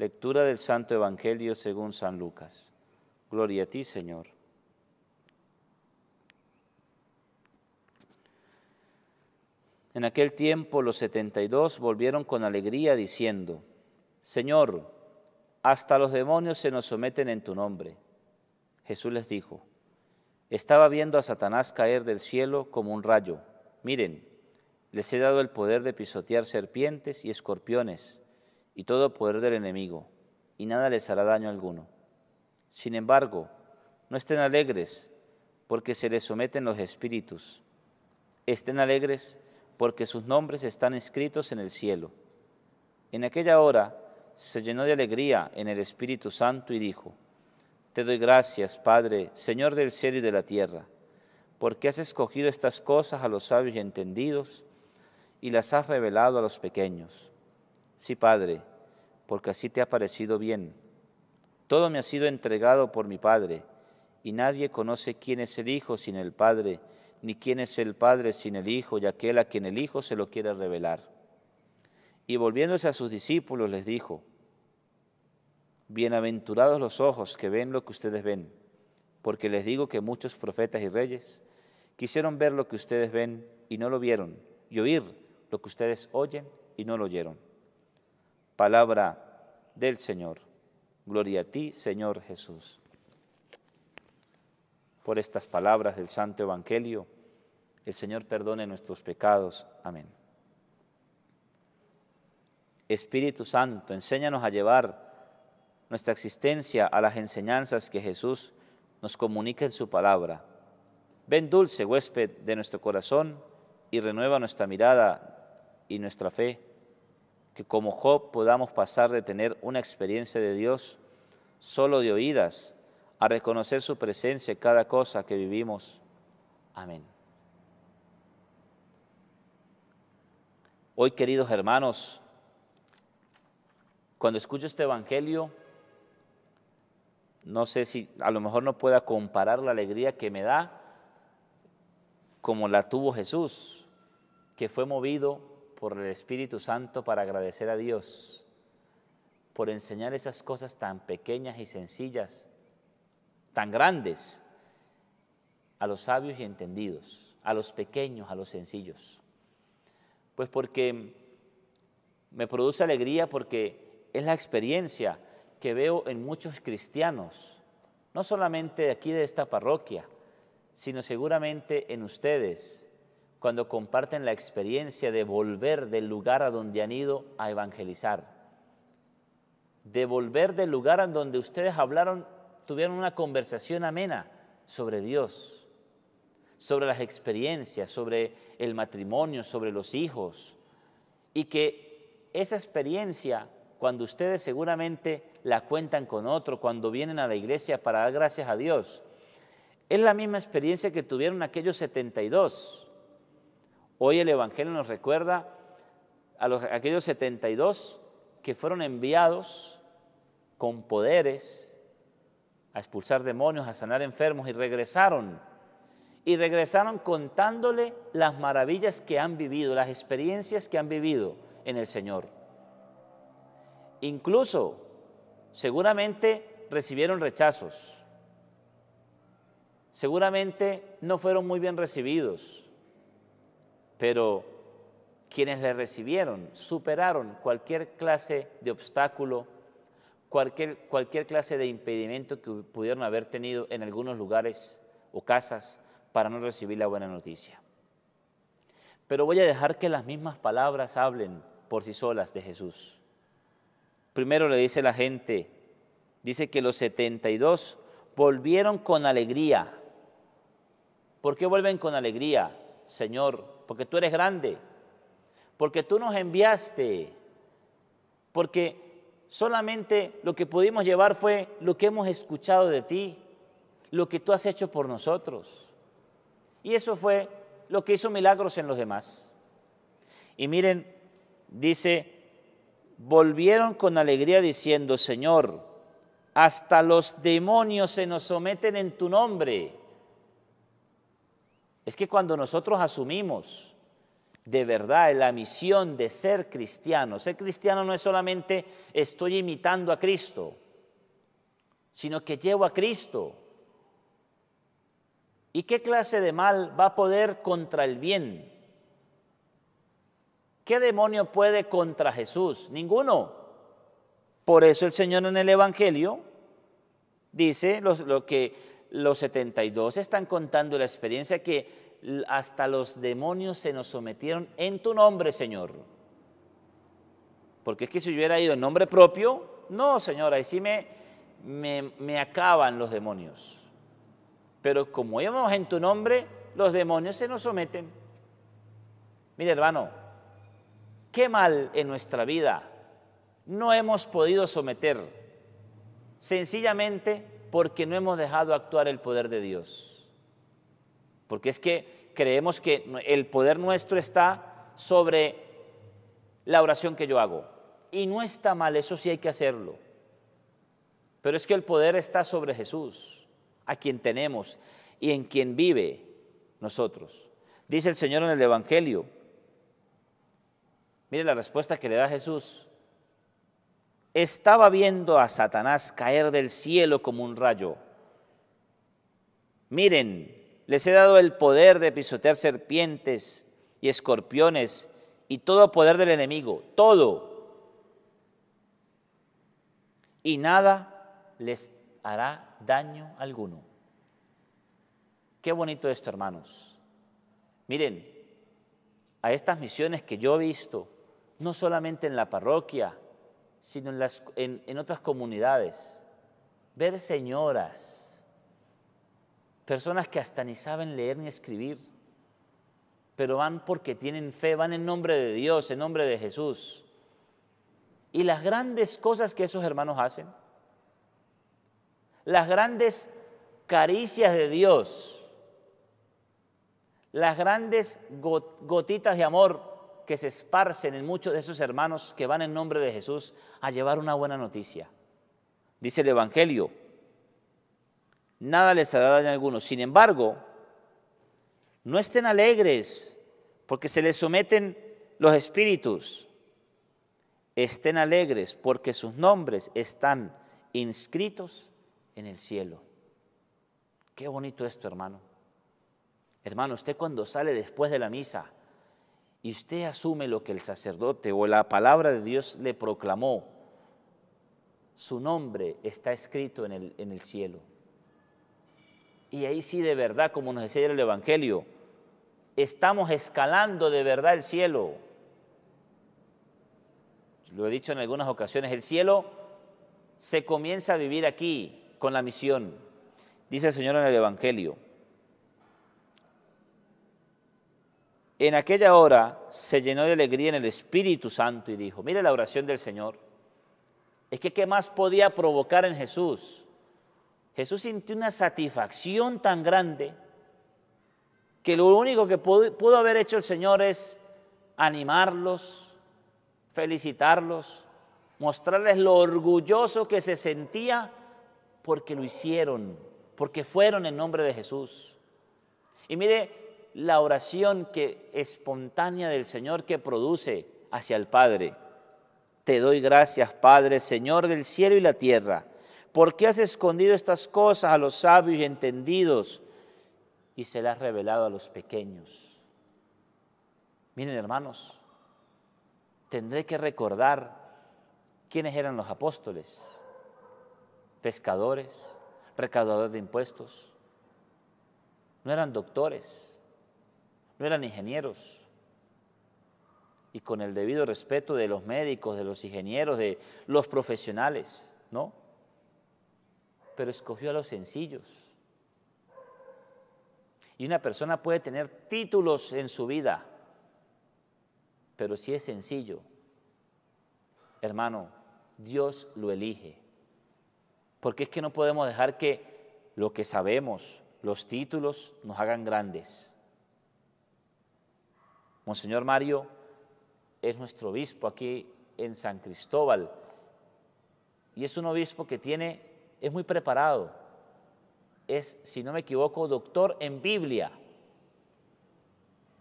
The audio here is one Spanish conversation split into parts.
Lectura del Santo Evangelio según San Lucas. Gloria a ti, Señor. En aquel tiempo los setenta y dos volvieron con alegría diciendo, Señor, hasta los demonios se nos someten en tu nombre. Jesús les dijo, estaba viendo a Satanás caer del cielo como un rayo. Miren, les he dado el poder de pisotear serpientes y escorpiones y todo poder del enemigo, y nada les hará daño alguno. Sin embargo, no estén alegres porque se les someten los espíritus. Estén alegres porque sus nombres están escritos en el cielo. En aquella hora se llenó de alegría en el Espíritu Santo y dijo, Te doy gracias, Padre, Señor del cielo y de la tierra, porque has escogido estas cosas a los sabios y entendidos y las has revelado a los pequeños. Sí, Padre, porque así te ha parecido bien. Todo me ha sido entregado por mi Padre, y nadie conoce quién es el Hijo sin el Padre, ni quién es el Padre sin el Hijo, y aquel a quien el Hijo se lo quiere revelar. Y volviéndose a sus discípulos les dijo, Bienaventurados los ojos que ven lo que ustedes ven, porque les digo que muchos profetas y reyes quisieron ver lo que ustedes ven y no lo vieron, y oír lo que ustedes oyen y no lo oyeron. Palabra del Señor. Gloria a ti, Señor Jesús. Por estas palabras del Santo Evangelio, el Señor perdone nuestros pecados. Amén. Espíritu Santo, enséñanos a llevar nuestra existencia a las enseñanzas que Jesús nos comunica en su palabra. Ven dulce huésped de nuestro corazón y renueva nuestra mirada y nuestra fe que como Job podamos pasar de tener una experiencia de Dios solo de oídas a reconocer su presencia en cada cosa que vivimos. Amén. Hoy, queridos hermanos, cuando escucho este Evangelio, no sé si a lo mejor no pueda comparar la alegría que me da como la tuvo Jesús, que fue movido por el Espíritu Santo para agradecer a Dios, por enseñar esas cosas tan pequeñas y sencillas, tan grandes, a los sabios y entendidos, a los pequeños, a los sencillos. Pues porque me produce alegría porque es la experiencia que veo en muchos cristianos, no solamente aquí de esta parroquia, sino seguramente en ustedes, cuando comparten la experiencia de volver del lugar a donde han ido a evangelizar. De volver del lugar a donde ustedes hablaron, tuvieron una conversación amena sobre Dios, sobre las experiencias, sobre el matrimonio, sobre los hijos. Y que esa experiencia, cuando ustedes seguramente la cuentan con otro, cuando vienen a la iglesia para dar gracias a Dios, es la misma experiencia que tuvieron aquellos 72 Hoy el Evangelio nos recuerda a, aquellos 72 que fueron enviados con poderes a expulsar demonios, a sanar enfermos y regresaron. Y regresaron contándole las maravillas que han vivido, las experiencias que han vivido en el Señor. Incluso, seguramente recibieron rechazos, seguramente no fueron muy bien recibidos, pero quienes le recibieron superaron cualquier clase de obstáculo, cualquier, cualquier clase de impedimento que pudieron haber tenido en algunos lugares o casas para no recibir la buena noticia. Pero voy a dejar que las mismas palabras hablen por sí solas de Jesús. Primero le dice la gente, dice que los 72 volvieron con alegría. ¿Por qué vuelven con alegría? Señor, porque tú eres grande, porque tú nos enviaste, porque solamente lo que pudimos llevar fue lo que hemos escuchado de ti, lo que tú has hecho por nosotros. Y eso fue lo que hizo milagros en los demás. Y miren, dice, volvieron con alegría diciendo, Señor, hasta los demonios se nos someten en tu nombre. Es que cuando nosotros asumimos de verdad la misión de ser cristiano, ser cristiano no es solamente estoy imitando a Cristo, sino que llevo a Cristo. ¿Y qué clase de mal va a poder contra el bien? ¿Qué demonio puede contra Jesús? Ninguno. Por eso el Señor en el Evangelio dice lo, que los 72 están contando la experiencia que hasta los demonios se nos sometieron en tu nombre, Señor. Porque es que si hubiera ido en nombre propio, no, Señor, ahí sí me, acaban los demonios. Pero como íbamos en tu nombre, los demonios se nos someten. Mire, hermano, qué mal en nuestra vida no hemos podido someter sencillamente porque no hemos dejado actuar el poder de Dios. Porque es que creemos que el poder nuestro está sobre la oración que yo hago. Y no está mal, eso sí hay que hacerlo. Pero es que el poder está sobre Jesús, a quien tenemos y en quien vive nosotros. Dice el Señor en el Evangelio. Mire la respuesta que le da Jesús estaba viendo a Satanás caer del cielo como un rayo. Miren, les he dado el poder de pisotear serpientes y escorpiones y todo poder del enemigo, todo. Y nada les hará daño alguno. Qué bonito esto, hermanos. Miren, a estas misiones que yo he visto, no solamente en la parroquia, sino en, otras comunidades. Ver señoras, personas que hasta ni saben leer ni escribir, pero van porque tienen fe, van en nombre de Dios, en nombre de Jesús. Y las grandes cosas que esos hermanos hacen, las grandes caricias de Dios, las grandes gotitas de amor que se esparcen en muchos de esos hermanos que van en nombre de Jesús a llevar una buena noticia. Dice el Evangelio, nada les hará daño a algunos. Sin embargo, no estén alegres porque se les someten los espíritus. Estén alegres porque sus nombres están inscritos en el cielo. Qué bonito esto, hermano. Hermano, usted cuando sale después de la misa, y usted asume lo que el sacerdote o la palabra de Dios le proclamó, su nombre está escrito en el, en el cielo. Y ahí sí de verdad, como nos decía el Evangelio, estamos escalando de verdad el cielo. Lo he dicho en algunas ocasiones, el cielo se comienza a vivir aquí con la misión. Dice el Señor en el Evangelio, En aquella hora se llenó de alegría en el Espíritu Santo y dijo, mire la oración del Señor. Es que ¿qué más podía provocar en Jesús? Jesús sintió una satisfacción tan grande que lo único que pudo, haber hecho el Señor es animarlos, felicitarlos, mostrarles lo orgulloso que se sentía porque lo hicieron, porque fueron en nombre de Jesús. Y mire, la oración que espontánea del Señor que produce hacia el Padre. Te doy gracias, Padre, Señor del cielo y la tierra, porque has escondido estas cosas a los sabios y entendidos y se las has revelado a los pequeños. Miren, hermanos, tendré que recordar quiénes eran los apóstoles, pescadores, recaudadores de impuestos, no eran doctores, no eran ingenieros. Y con el debido respeto de los médicos, de los ingenieros, de los profesionales, ¿no? Pero escogió a los sencillos. Y una persona puede tener títulos en su vida, pero si es sencillo, hermano, Dios lo elige. Porque es que no podemos dejar que lo que sabemos, los títulos, nos hagan grandes. Monseñor Mario es nuestro obispo aquí en San Cristóbal y es un obispo que tiene, es muy preparado, es, si no me equivoco, doctor en Biblia.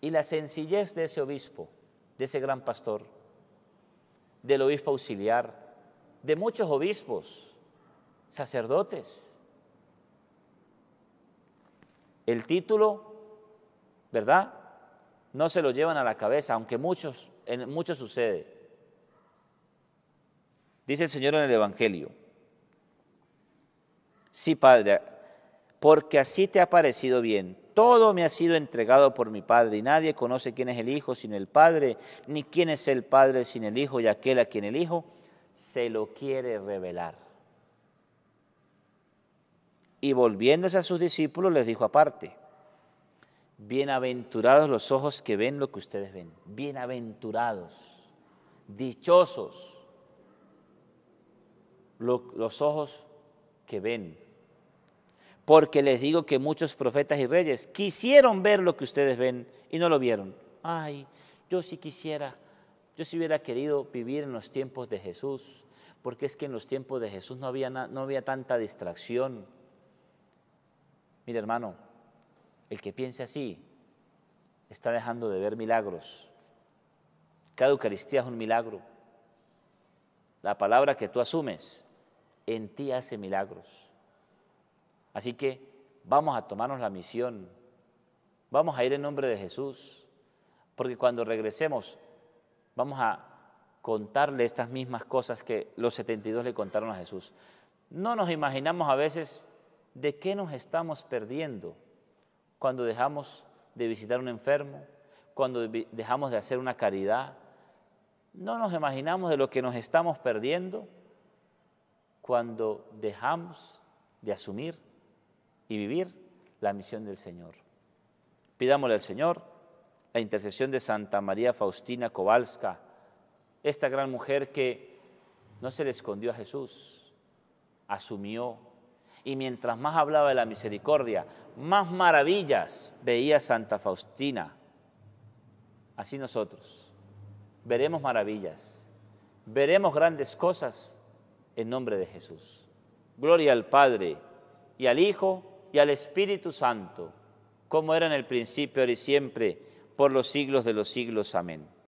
Y la sencillez de ese obispo, de ese gran pastor, del obispo auxiliar, de muchos obispos, sacerdotes. El título, ¿verdad? no se lo llevan a la cabeza, aunque muchos, en muchos sucede. Dice el Señor en el Evangelio, sí Padre, porque así te ha parecido bien, todo me ha sido entregado por mi Padre, y nadie conoce quién es el Hijo sin el Padre, ni quién es el Padre sin el Hijo, y aquel a quien el Hijo se lo quiere revelar. Y volviéndose a sus discípulos les dijo aparte, Bienaventurados los ojos que ven lo que ustedes ven. Bienaventurados, dichosos los ojos que ven. Porque les digo que muchos profetas y reyes quisieron ver lo que ustedes ven y no lo vieron. Ay, yo si quisiera, yo si hubiera querido vivir en los tiempos de Jesús, porque es que en los tiempos de Jesús no había, no había tanta distracción. Mira hermano, el que piense así está dejando de ver milagros. Cada Eucaristía es un milagro. La palabra que tú asumes en ti hace milagros. Así que vamos a tomarnos la misión. Vamos a ir en nombre de Jesús. Porque cuando regresemos vamos a contarle estas mismas cosas que los 72 le contaron a Jesús. No nos imaginamos a veces de qué nos estamos perdiendo cuando dejamos de visitar un enfermo, cuando dejamos de hacer una caridad. No nos imaginamos de lo que nos estamos perdiendo cuando dejamos de asumir y vivir la misión del Señor. Pidámosle al Señor la intercesión de Santa María Faustina Kowalska, esta gran mujer que no se le escondió a Jesús, asumió y mientras más hablaba de la misericordia, más maravillas veía Santa Faustina. Así nosotros veremos maravillas, veremos grandes cosas en nombre de Jesús. Gloria al Padre y al Hijo y al Espíritu Santo, como era en el principio, ahora y siempre, por los siglos de los siglos. Amén.